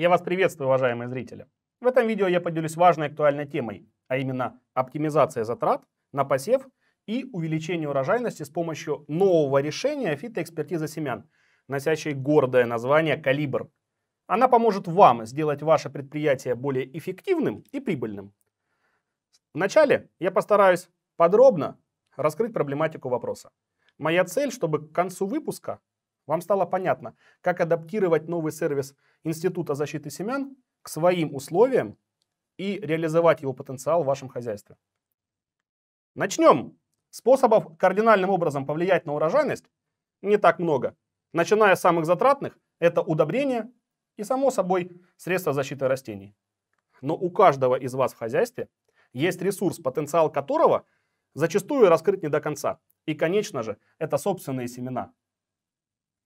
Я вас приветствую, уважаемые зрители. В этом видео я поделюсь важной актуальной темой, а именно оптимизация затрат на посев и увеличение урожайности с помощью нового решения фитоэкспертизы семян, носящей гордое название «Калибр». Она поможет вам сделать ваше предприятие более эффективным и прибыльным. Вначале я постараюсь подробно раскрыть проблематику вопроса. Моя цель, чтобы к концу выпуска вам стало понятно, как адаптировать новый сервис Института защиты семян к своим условиям и реализовать его потенциал в вашем хозяйстве. Начнем. Способов кардинальным образом повлиять на урожайность не так много. Начиная с самых затратных, это удобрения и, само собой, средства защиты растений. Но у каждого из вас в хозяйстве есть ресурс, потенциал которого зачастую раскрыт не до конца. И, конечно же, это собственные семена –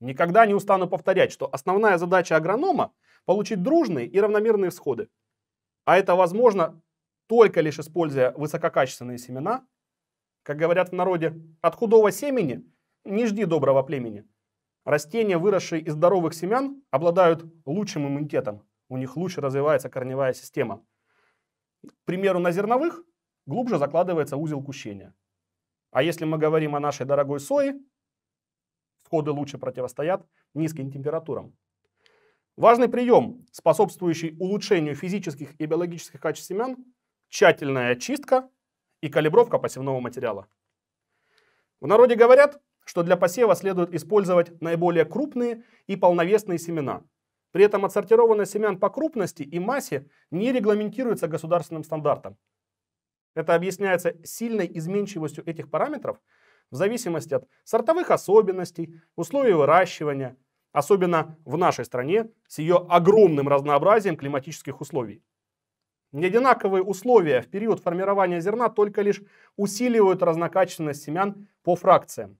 Никогда не устану повторять, что основная задача агронома – получить дружные и равномерные всходы. А это возможно только лишь используя высококачественные семена. Как говорят в народе, от худого семени не жди доброго племени. Растения, выросшие из здоровых семян, обладают лучшим иммунитетом. У них лучше развивается корневая система. К примеру, на зерновых глубже закладывается узел кущения. А если мы говорим о нашей дорогой сое, Сходы лучше противостоят низким температурам. Важный прием, способствующий улучшению физических и биологических качеств семян – тщательная очистка и калибровка посевного материала. В народе говорят, что для посева следует использовать наиболее крупные и полновесные семена. При этом отсортированность семян по крупности и массе не регламентируется государственным стандартом. Это объясняется сильной изменчивостью этих параметров – в зависимости от сортовых особенностей, условий выращивания, особенно в нашей стране с ее огромным разнообразием климатических условий. Неодинаковые условия в период формирования зерна только лишь усиливают разнокачественность семян по фракциям.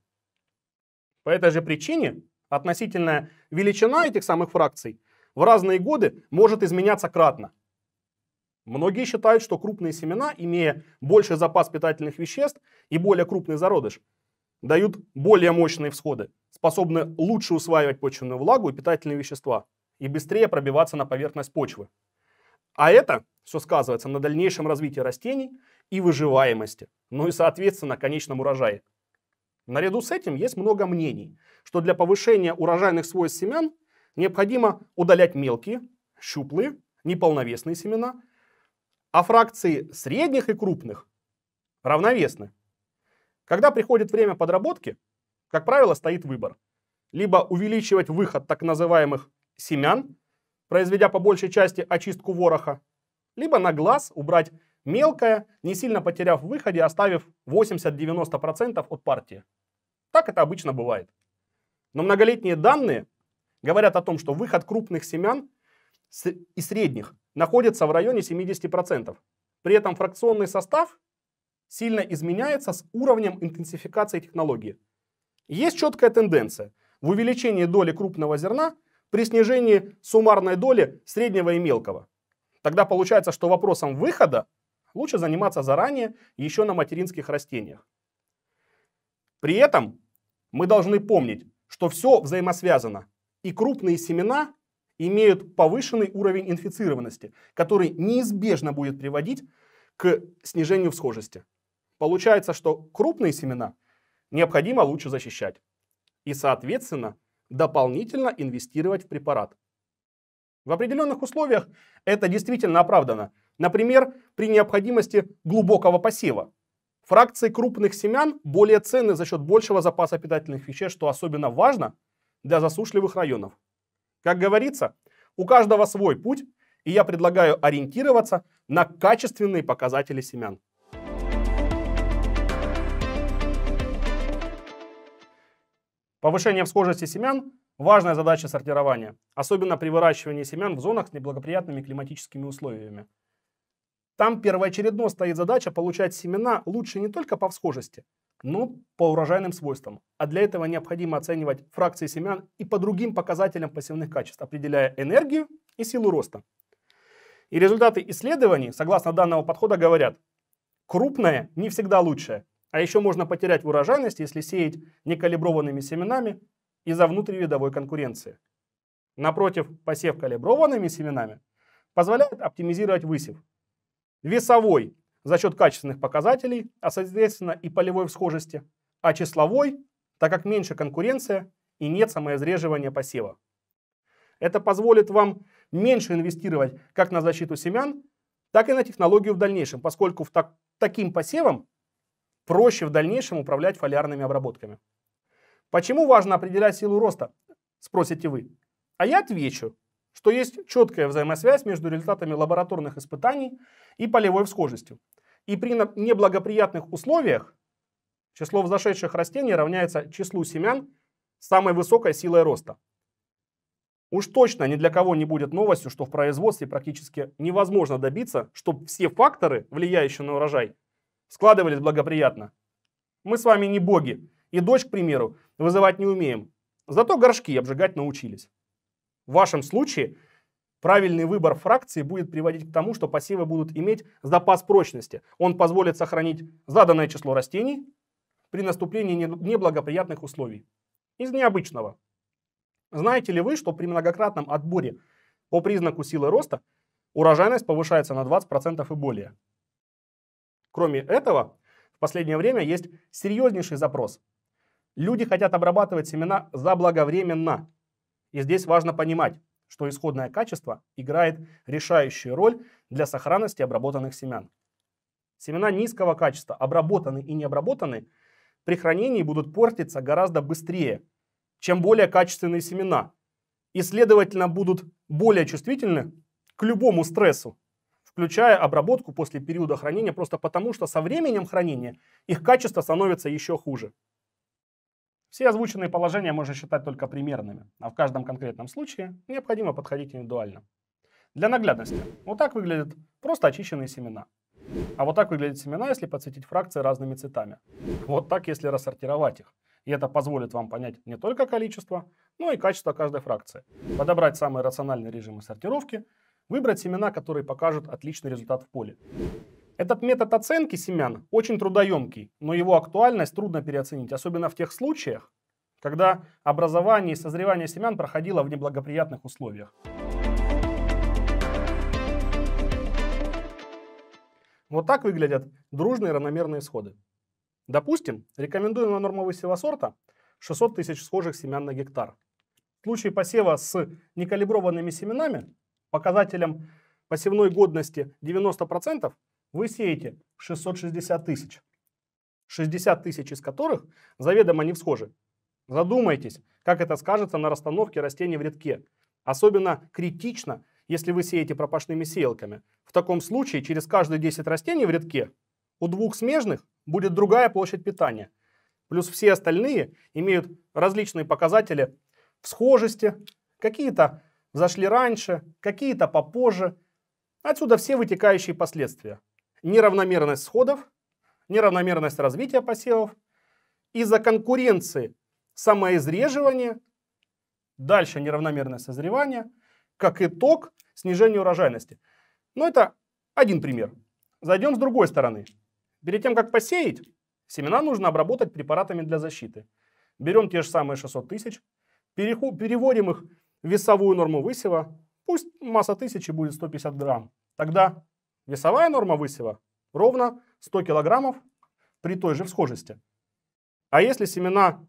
По этой же причине относительная величина этих самых фракций в разные годы может изменяться кратно. Многие считают, что крупные семена, имея больший запас питательных веществ и более крупный зародыш, дают более мощные всходы, способны лучше усваивать почвенную влагу и питательные вещества и быстрее пробиваться на поверхность почвы. А это все сказывается на дальнейшем развитии растений и выживаемости, ну и, соответственно, конечном урожае. Наряду с этим есть много мнений, что для повышения урожайных свойств семян необходимо удалять мелкие, щуплые, неполновесные семена, а фракции средних и крупных равновесны. Когда приходит время подработки, как правило, стоит выбор. Либо увеличивать выход так называемых семян, произведя по большей части очистку вороха, либо на глаз убрать мелкое, не сильно потеряв в выходе, оставив 80-90% от партии. Так это обычно бывает. Но многолетние данные говорят о том, что выход крупных семян и средних находится в районе 70%. При этом фракционный состав сильно изменяется с уровнем интенсификации технологии. Есть четкая тенденция в увеличении доли крупного зерна при снижении суммарной доли среднего и мелкого. Тогда получается, что вопросом выхода лучше заниматься заранее еще на материнских растениях. При этом мы должны помнить, что все взаимосвязано, и крупные семена имеют повышенный уровень инфицированности, который неизбежно будет приводить к снижению всхожести. Получается, что крупные семена необходимо лучше защищать и, соответственно, дополнительно инвестировать в препарат. В определенных условиях это действительно оправдано. Например, при необходимости глубокого посева. Фракции крупных семян более ценны за счет большего запаса питательных веществ, что особенно важно для засушливых районов. Как говорится, у каждого свой путь, и я предлагаю ориентироваться на качественные показатели семян. Повышение всхожести семян – важная задача сортирования, особенно при выращивании семян в зонах с неблагоприятными климатическими условиями. Там первоочередно стоит задача получать семена лучше не только по всхожести, но по урожайным свойствам. А для этого необходимо оценивать фракции семян и по другим показателям пассивных качеств, определяя энергию и силу роста. И результаты исследований, согласно данного подхода, говорят, крупное не всегда лучшее. А еще можно потерять урожайность, если сеять некалиброванными семенами из-за внутривидовой конкуренции. Напротив, посев калиброванными семенами позволяет оптимизировать высев. Весовой за счет качественных показателей, а соответственно и полевой всхожести, а числовой, так как меньше конкуренция и нет самоизреживания посева. Это позволит вам меньше инвестировать как на защиту семян, так и на технологию в дальнейшем, поскольку в так, таким посевом проще в дальнейшем управлять фолиарными обработками. Почему важно определять силу роста, спросите вы. А я отвечу, что есть четкая взаимосвязь между результатами лабораторных испытаний и полевой всхожестью. И при неблагоприятных условиях число взошедших растений равняется числу семян с самой высокой силой роста. Уж точно ни для кого не будет новостью, что в производстве практически невозможно добиться, чтобы все факторы, влияющие на урожай, складывались благоприятно. Мы с вами не боги, и дочь, к примеру, вызывать не умеем. Зато горшки обжигать научились. В вашем случае правильный выбор фракции будет приводить к тому, что пассивы будут иметь запас прочности. Он позволит сохранить заданное число растений при наступлении неблагоприятных условий. Из необычного. Знаете ли вы, что при многократном отборе по признаку силы роста урожайность повышается на 20% и более? Кроме этого, в последнее время есть серьезнейший запрос. Люди хотят обрабатывать семена заблаговременно. И здесь важно понимать, что исходное качество играет решающую роль для сохранности обработанных семян. Семена низкого качества, обработанные и необработанные, при хранении будут портиться гораздо быстрее, чем более качественные семена. И, следовательно, будут более чувствительны к любому стрессу, включая обработку после периода хранения, просто потому что со временем хранения их качество становится еще хуже. Все озвученные положения можно считать только примерными, а в каждом конкретном случае необходимо подходить индивидуально. Для наглядности, вот так выглядят просто очищенные семена. А вот так выглядят семена, если подсветить фракции разными цветами. Вот так, если рассортировать их. И это позволит вам понять не только количество, но и качество каждой фракции. Подобрать самые рациональные режимы сортировки, выбрать семена, которые покажут отличный результат в поле. Этот метод оценки семян очень трудоемкий, но его актуальность трудно переоценить, особенно в тех случаях, когда образование и созревание семян проходило в неблагоприятных условиях. Вот так выглядят дружные равномерные сходы. Допустим, рекомендуемая норма высева сорта 600 тысяч схожих семян на гектар. В случае посева с некалиброванными семенами, показателем посевной годности 90%, вы сеете 660 тысяч. 60 тысяч из которых заведомо не всхожи. Задумайтесь, как это скажется на расстановке растений в редке. Особенно критично, если вы сеете пропашными сеялками. В таком случае через каждые 10 растений в редке у двух смежных будет другая площадь питания. Плюс все остальные имеют различные показатели в схожести, какие-то зашли раньше, какие-то попозже. Отсюда все вытекающие последствия. Неравномерность сходов, неравномерность развития посевов, из-за конкуренции самоизреживание, дальше неравномерное созревание, как итог снижение урожайности. Но это один пример. Зайдем с другой стороны. Перед тем, как посеять, семена нужно обработать препаратами для защиты. Берем те же самые 600 тысяч, переводим их в весовую норму высева, пусть масса тысячи будет 150 грамм. Тогда весовая норма высева ровно 100 килограммов при той же всхожести. А если семена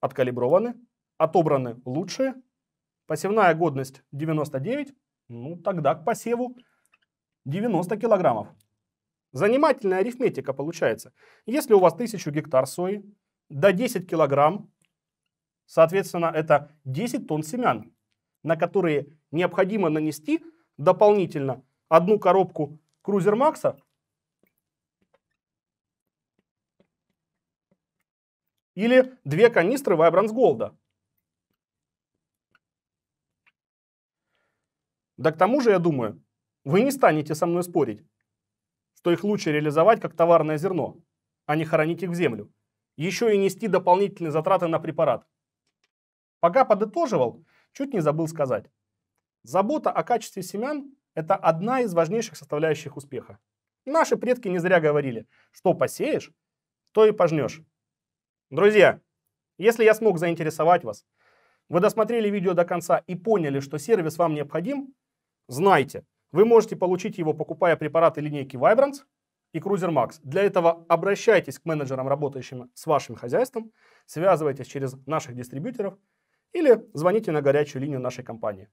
откалиброваны, отобраны лучшие, посевная годность 99, ну тогда к посеву 90 килограммов. Занимательная арифметика получается. Если у вас 1000 гектар сои, до 10 килограмм, соответственно, это 10 тонн семян, на которые необходимо нанести дополнительно одну коробку Крузер Макса или две канистры Vibrance Голда. Да к тому же, я думаю, вы не станете со мной спорить, что их лучше реализовать как товарное зерно, а не хоронить их в землю. Еще и нести дополнительные затраты на препарат. Пока подытоживал, чуть не забыл сказать. Забота о качестве семян – это одна из важнейших составляющих успеха. Наши предки не зря говорили, что посеешь, то и пожнешь. Друзья, если я смог заинтересовать вас, вы досмотрели видео до конца и поняли, что сервис вам необходим, знайте – вы можете получить его, покупая препараты линейки Vibrance и Cruiser Max. Для этого обращайтесь к менеджерам, работающим с вашим хозяйством, связывайтесь через наших дистрибьюторов или звоните на горячую линию нашей компании.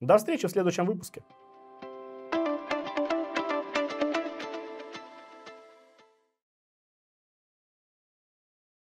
До встречи в следующем выпуске.